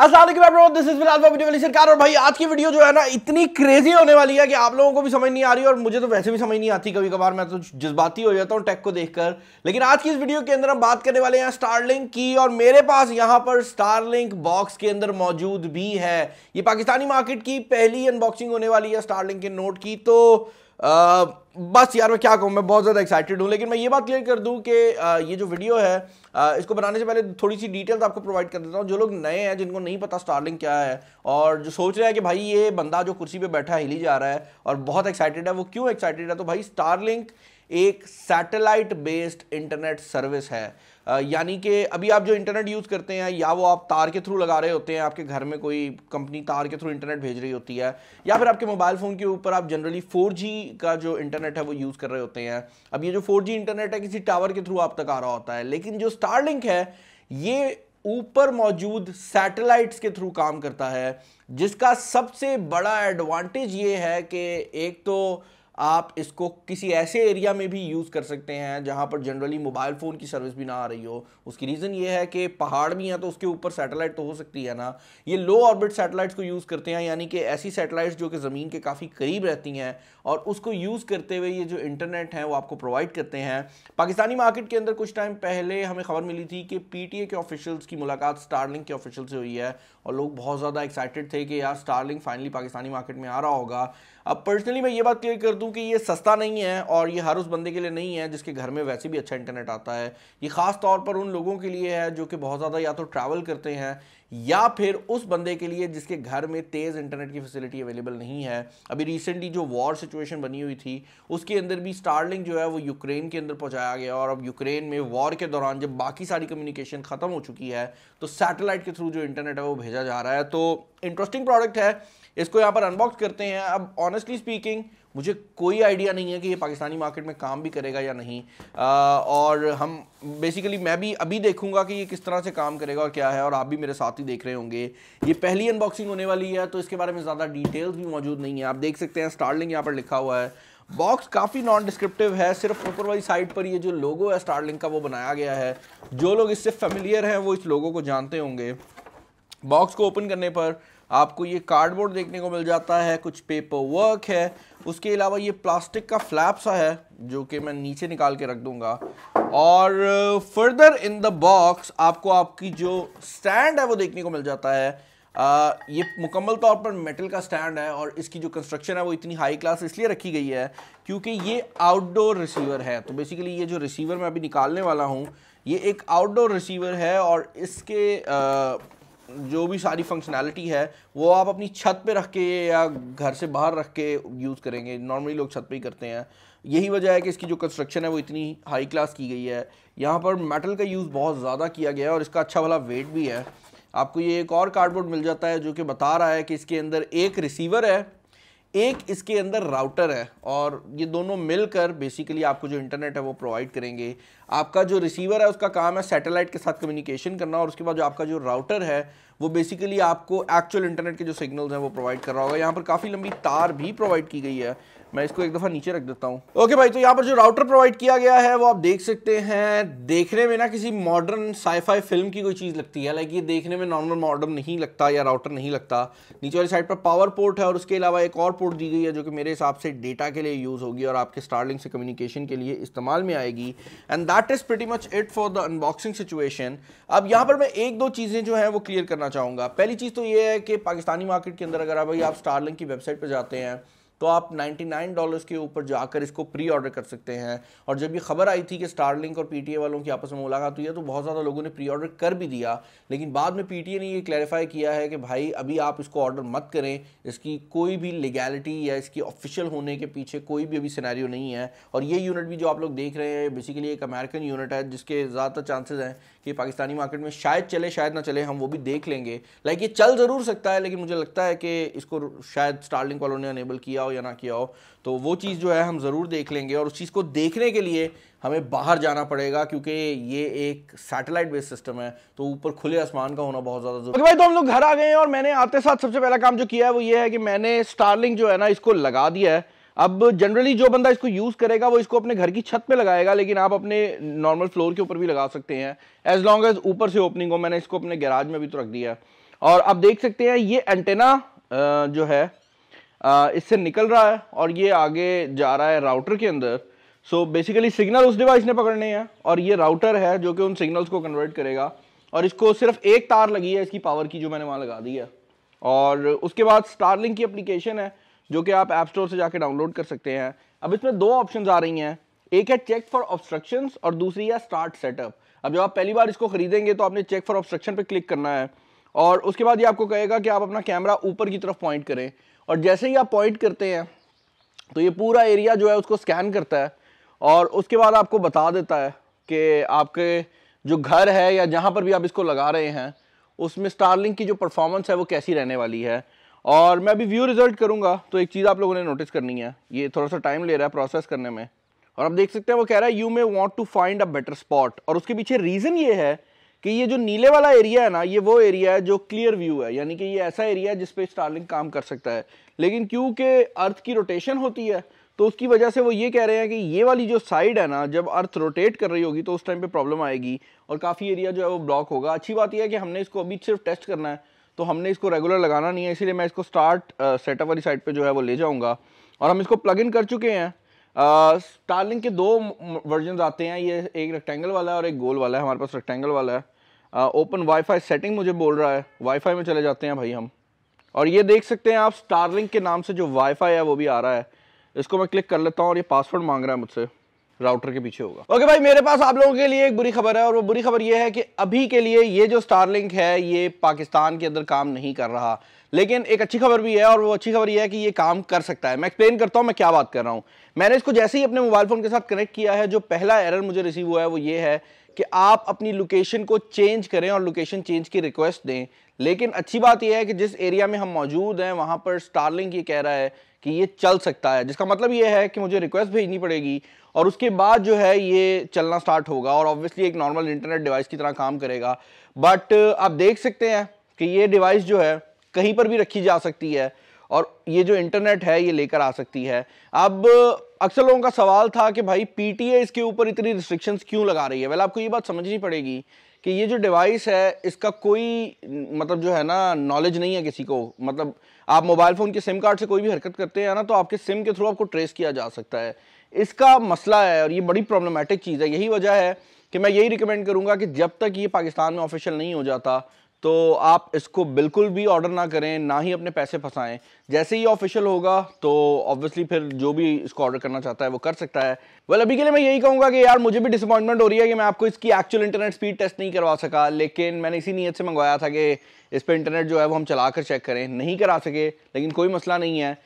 Aslam everyone this is सरकार और भाई आज की वीडियो जो है ना इतनी क्रेजी होने वाली है कि आप लोगों को भी समझ नहीं आ रही और मुझे तो वैसे भी समझ नहीं आती कभी कभार मैं तो जज्बाती हो जाता हूँ टेक को देखकर लेकिन आज की इस वीडियो के अंदर हम बात करने वाले हैं स्टारलिंक की और मेरे पास यहाँ पर स्टारलिंक बॉक्स के अंदर मौजूद भी है ये पाकिस्तानी मार्केट की पहली अनबॉक्सिंग होने वाली है स्टारलिंक के नोट की तो बस यार मैं क्या कहूँ मैं बहुत ज़्यादा एक्साइटेड हूँ लेकिन मैं ये बात क्लियर कर दूँ कि ये जो वीडियो है इसको बनाने से पहले थोड़ी सी डिटेल्स आपको प्रोवाइड कर देता हूँ जो लोग नए हैं जिनको नहीं पता स्टारलिंग क्या है और जो सोच रहे हैं कि भाई ये बंदा जो कुर्सी पर बैठा हिली जा रहा है और बहुत एक्साइटेड है वो क्यों एक्साइटेड है तो भाई स्टारलिंक एक सैटेलाइट बेस्ड इंटरनेट सर्विस है यानी कि अभी आप जो इंटरनेट यूज़ करते हैं या वो आप तार के थ्रू लगा रहे होते हैं आपके घर में कोई कंपनी तार के थ्रू इंटरनेट भेज रही होती है या फिर आपके मोबाइल फ़ोन के ऊपर आप जनरली 4G का जो इंटरनेट है वो यूज़ कर रहे होते हैं अब ये जो 4G इंटरनेट है किसी टावर के थ्रू आप तक आ रहा होता है लेकिन जो स्टारलिंक है ये ऊपर मौजूद सैटेलाइट्स के थ्रू काम करता है जिसका सबसे बड़ा एडवांटेज ये है कि एक तो आप इसको किसी ऐसे एरिया में भी यूज़ कर सकते हैं जहाँ पर जनरली मोबाइल फ़ोन की सर्विस भी ना आ रही हो उसकी रीज़न ये है कि पहाड़ भी हैं तो उसके ऊपर सैटेलाइट तो हो सकती है ना ये लो ऑर्बिट सैटेलाइट्स को यूज़ करते हैं यानी कि ऐसी सैटेलाइट्स जो कि ज़मीन के काफ़ी करीब रहती हैं और उसको यूज़ करते हुए ये जो इंटरनेट है वो आपको प्रोवाइड करते हैं पाकिस्तानी मार्केट के अंदर कुछ टाइम पहले हमें खबर मिली थी कि पी के ऑफिशल्स की मुलाकात स्टारलिंग के ऑफिशल से हुई है और लोग बहुत ज़्यादा एक्साइटेड थे कि यार स्टारलिंग फाइनली पाकिस्तानी मार्केट में आ रहा होगा अब पर्सनली मैं ये बात क्लियर कर दूँ क्योंकि ये सस्ता नहीं है और ये हर उस बंदे के लिए नहीं है जिसके घर में वैसे भी अच्छा इंटरनेट आता है ये ख़ास तौर पर उन लोगों के लिए है जो कि बहुत ज़्यादा या तो ट्रैवल करते हैं या फिर उस बंदे के लिए जिसके घर में तेज़ इंटरनेट की फैसिलिटी अवेलेबल नहीं है अभी रिसेंटली जो वॉर सिचुएशन बनी हुई थी उसके अंदर भी स्टारलिंग जो है वो यूक्रेन के अंदर पहुंचाया गया और अब यूक्रेन में वॉर के दौरान जब बाकी सारी कम्युनिकेशन ख़त्म हो चुकी है तो सैटेलाइट के थ्रू जो इंटरनेट है वो भेजा जा रहा है तो इंटरेस्टिंग प्रोडक्ट है इसको यहाँ पर अनबॉक्स करते हैं अब ऑनेस्टली स्पीकिंग मुझे कोई आइडिया नहीं है कि ये पाकिस्तानी मार्केट में काम भी करेगा या नहीं आ, और हम बेसिकली मैं भी अभी देखूंगा कि ये किस तरह से काम करेगा और क्या है और आप भी मेरे साथ ही देख रहे होंगे ये पहली अनबॉक्सिंग होने वाली है तो इसके बारे में ज़्यादा डिटेल्स भी मौजूद नहीं है आप देख सकते हैं स्टार्लिंग यहाँ पर लिखा हुआ है बॉक्स काफ़ी नॉन डिस्क्रिप्टिव है सिर्फ ऊपर वाली साइड पर ये जो लोगो है स्टारलिंक का वो बनाया गया है जो लोग इससे फेमिलियर हैं वो इस लोगों को जानते होंगे बॉक्स को ओपन करने पर आपको ये कार्डबोर्ड देखने को मिल जाता है कुछ पेपर वर्क है उसके अलावा ये प्लास्टिक का फ्लैप सा है जो कि मैं नीचे निकाल के रख दूंगा और फर्दर इन द बॉक्स आपको आपकी जो स्टैंड है वो देखने को मिल जाता है आ, ये मुकम्मल तौर पर मेटल का स्टैंड है और इसकी जो कंस्ट्रक्शन है वो इतनी हाई क्लास इसलिए रखी गई है क्योंकि ये आउटडोर रिसीवर है तो बेसिकली ये जो रिसीवर मैं अभी निकालने वाला हूँ ये एक आउटडोर रिसीवर है और इसके आ, जो भी सारी फंक्शनैलिटी है वो आप अपनी छत पे रख के या घर से बाहर रख के यूज़ करेंगे नॉर्मली लोग छत पे ही करते हैं यही वजह है कि इसकी जो कंस्ट्रक्शन है वो इतनी हाई क्लास की गई है यहाँ पर मेटल का यूज़ बहुत ज़्यादा किया गया है और इसका अच्छा वाला वेट भी है आपको ये एक और कार्डबोर्ड मिल जाता है जो कि बता रहा है कि इसके अंदर एक रिसीवर है एक इसके अंदर राउटर है और ये दोनों मिलकर बेसिकली आपको जो इंटरनेट है वो प्रोवाइड करेंगे आपका जो रिसीवर है उसका काम है सैटेलाइट के साथ कम्युनिकेशन करना और उसके बाद जो आपका जो राउटर है वो बेसिकली आपको एक्चुअल इंटरनेट के जो सिग्नल्स हैं वो प्रोवाइड कर रहा होगा यहाँ पर काफ़ी लंबी तार भी प्रोवाइड की गई है मैं इसको एक दफ़ा नीचे रख देता हूँ ओके भाई तो यहाँ पर जो राउटर प्रोवाइड किया गया है वो आप देख सकते हैं देखने में ना किसी मॉडर्न साईफाई फिल्म की कोई चीज़ लगती है लाइक ये देखने में नॉर्मल मॉडर्न नहीं लगता या राउटर नहीं लगता नीचे वाली साइड पर पावर पोर्ट है और उसके अलावा एक और पोर्ट दी गई है जो कि मेरे हिसाब से डेटा के लिए यूज़ होगी और आपके स्टार्लिंग से कम्युनिकेशन के लिए इस्तेमाल में आएगी and that is pretty much it for the unboxing situation अब यहाँ पर मैं एक दो चीज़ें जो हैं वो क्लियर करना चाहूँगा पहली चीज़ तो ये है कि पाकिस्तानी मार्केट के अंदर अगर भाई आप स्टारलिंग की वेबसाइट पर जाते हैं तो आप 99 डॉलर्स के ऊपर जाकर इसको प्री ऑर्डर कर सकते हैं और जब ये खबर आई थी कि स्टारलिंक और पीटीए वालों की आपस में मुलाकात हुई है तो बहुत ज़्यादा लोगों ने प्री ऑर्डर कर भी दिया लेकिन बाद में पीटीए ने ये क्लैरिफाई किया है कि भाई अभी आप इसको ऑर्डर मत करें इसकी कोई भी लीगैलिटी या इसकी ऑफिशियल होने के पीछे कोई भी अभी सिनेरियो नहीं है और ये यूनिट भी जो आप लोग देख रहे हैं बेसिकली एक अमेरिकन यूनिट है जिसके ज़्यादातर चांसेज हैं कि पाकिस्तानी मार्केट में शायद चले शायद ना चले हम वो भी देख लेंगे लाइक ये चल ज़रूर सकता है लेकिन मुझे लगता है कि इसको शायद स्टार्लिंग वालों ने अनेबल किया हो या ना किया हो तो वो चीज़ जो है हम ज़रूर देख लेंगे और उस चीज़ को देखने के लिए हमें बाहर जाना पड़ेगा क्योंकि ये एक सैटेलाइट बेस्ड सिस्टम है तो ऊपर खुले आसमान का होना बहुत ज़्यादा जरूरी भाई तो हम लोग घर आ गए हैं और मैंने आते साथ सबसे पहला काम जो किया है वो ये है कि मैंने स्टारलिंग जो है ना इसको लगा दिया है अब जनरली जो बंदा इसको यूज करेगा वो इसको अपने घर की छत पे लगाएगा लेकिन आप अपने नॉर्मल फ्लोर के ऊपर भी लगा सकते हैं एज लॉन्ग एज ऊपर से ओपनिंग हो मैंने इसको अपने गैराज में भी तो रख दिया और आप देख सकते हैं ये एंटेना जो है इससे निकल रहा है और ये आगे जा रहा है राउटर के अंदर सो बेसिकली सिग्नल उस डिवाइस ने पकड़ने हैं और ये राउटर है जो कि उन सिग्नल्स को कन्वर्ट करेगा और इसको सिर्फ एक तार लगी है इसकी पावर की जो मैंने वहाँ लगा दी है और उसके बाद स्टारलिंग की एप्लीकेशन है जो कि आप ऐप स्टोर से जाकर डाउनलोड कर सकते हैं अब इसमें दो ऑप्शन आ रही हैं एक है चेक फॉर ऑब्स्ट्रक्शन और दूसरी है स्टार्ट सेटअप अब जब आप पहली बार इसको खरीदेंगे तो आपने चेक फॉर ऑब्स्ट्रक्शन पर क्लिक करना है और उसके बाद ये आपको कहेगा कि आप अपना कैमरा ऊपर की तरफ पॉइंट करें और जैसे ही आप पॉइंट करते हैं तो ये पूरा एरिया जो है उसको स्कैन करता है और उसके बाद आपको बता देता है कि आपके जो घर है या जहाँ पर भी आप इसको लगा रहे हैं उसमें स्टारलिंग की जो परफॉर्मेंस है वो कैसी रहने वाली है और मैं अभी व्यू रिजल्ट करूँगा तो एक चीज़ आप लोगों ने नोटिस करनी है ये थोड़ा सा टाइम ले रहा है प्रोसेस करने में और आप देख सकते हैं वो कह रहा है you may want to find a better spot और उसके पीछे रीज़न ये है कि ये जो नीले वाला एरिया है ना ये वो एरिया है जो क्लियर व्यू है यानी कि ये ऐसा एरिया है जिसपे स्टारलिंग काम कर सकता है लेकिन क्योंकि अर्थ की रोटेशन होती है तो उसकी वजह से वो ये कह रहे हैं कि ये वाली जो साइड है ना जब अर्थ रोटेट कर रही होगी तो उस टाइम पे प्रॉब्लम आएगी और काफ़ी एरिया जो है वो ब्लॉक होगा अच्छी बात यह है कि हमने इसको अभी सिर्फ टेस्ट करना है तो हमने इसको रेगुलर लगाना नहीं है इसीलिए मैं इसको स्टार्ट सेटअप uh, वाली साइड पे जो है वो ले जाऊँगा और हम इसको प्लग इन कर चुके हैं स्टारलिंग uh, के दो वर्जन आते हैं ये एक रेक्टेंगल वाला है और एक गोल वाला है हमारे पास रेक्टेंगल वाला है ओपन वाईफाई सेटिंग मुझे बोल रहा है वाईफाई में चले जाते हैं भाई हम और ये देख सकते हैं आप स्टारलिंग के नाम से जो वाईफाई है वो भी आ रहा है इसको मैं क्लिक कर लेता हूँ और ये पासवर्ड मांग रहा है मुझसे राउटर के पीछे होगा ओके okay भाई मेरे पास आप लोगों के लिए एक बुरी खबर है और वो बुरी खबर ये है कि अभी के लिए ये जो स्टारलिंक है ये पाकिस्तान के अंदर काम नहीं कर रहा लेकिन एक अच्छी खबर भी है और वो अच्छी खबर ये है कि ये काम कर सकता है मैं एक्सप्लेन करता हूँ मैं क्या बात कर रहा हूँ मैंने इसको जैसे ही अपने मोबाइल फ़ोन के साथ कनेक्ट किया है जो पहला एरर मुझे रिसीव हुआ है वो ये है कि आप अपनी लोकेशन को चेंज करें और लोकेशन चेंज की रिक्वेस्ट दें लेकिन अच्छी बात यह है कि जिस एरिया में हम मौजूद हैं वहां पर स्टारलिंग ये कह रहा है कि ये चल सकता है जिसका मतलब ये है कि मुझे रिक्वेस्ट भेजनी पड़ेगी और उसके बाद जो है ये चलना स्टार्ट होगा और ऑब्वियसली एक नॉर्मल इंटरनेट डिवाइस की तरह काम करेगा बट आप देख सकते हैं कि ये डिवाइस जो है कहीं पर भी रखी जा सकती है और ये जो इंटरनेट है ये लेकर आ सकती है अब अक्सर लोगों का सवाल था कि भाई पी इसके ऊपर इतनी रिस्ट्रिक्शंस क्यों लगा रही है वैल आपको ये बात समझनी पड़ेगी कि ये जो डिवाइस है इसका कोई मतलब जो है ना नॉलेज नहीं है किसी को मतलब आप मोबाइल फ़ोन के सिम कार्ड से कोई भी हरकत करते हैं ना तो आपके सिम के थ्रू आपको ट्रेस किया जा सकता है इसका मसला है और ये बड़ी प्रॉब्लमेटिक चीज़ है यही वजह है कि मैं यही रिकमेंड करूंगा कि जब तक ये पाकिस्तान में ऑफिशियल नहीं हो जाता तो आप इसको बिल्कुल भी ऑर्डर ना करें ना ही अपने पैसे फंसाएं जैसे ही ऑफिशियल होगा तो ऑब्वियसली फिर जो भी इसको ऑर्डर करना चाहता है वो कर सकता है वेल well, अभी के लिए मैं यही कहूँगा कि यार मुझे भी डिसअपॉइंटमेंट हो रही है कि मैं आपको इसकी एक्चुअल इंटरनेट स्पीड टेस्ट नहीं करवा सका लेकिन मैंने इसी नीयत से मंगवाया था कि इस पर इंटरनेट जो है वो हम चला कर चेक करें नहीं करा सके लेकिन कोई मसला नहीं है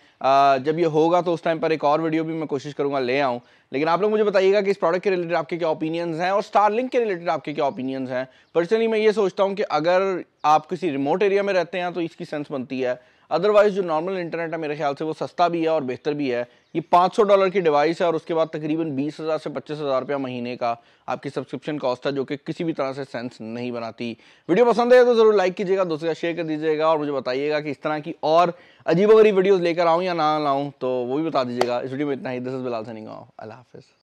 जब ये होगा तो उस टाइम पर एक और वीडियो भी मैं कोशिश करूँगा ले आऊँ लेकिन आप लोग मुझे बताइएगा कि इस प्रोडक्ट के रिलेटेड आपके क्या ओपिनियंस हैं और स्टारलिंक के रिलेटेड आपके क्या ओपिनियंस हैं पर्सनली मैं ये सोचता हूँ कि अगर आप किसी रिमोट एरिया में रहते हैं तो इसकी सेंस बनती है अदरवाइज़ जो नॉर्मल इंटरनेट है मेरे ख्याल से वो सस्ता भी है और बेहतर भी है ये 500 डॉलर की डिवाइस है और उसके बाद तकरीबन 20,000 से 25,000 रुपया महीने का आपकी सब्सक्रिप्शन कॉस्ट है जो कि किसी भी तरह से सेंस नहीं बनाती वीडियो पसंद है तो ज़रूर लाइक कीजिएगा दूसरे का शेयर कर दीजिएगा और मुझे बताइएगा कि इस तरह की और अजीबोगरीब वीडियोज़ लेकर आऊँ या ना लाऊँ तो वो भी बता दीजिएगा इस वीडियो में इतना ही दिस इज़ बिलाल सनिंग अल्लाह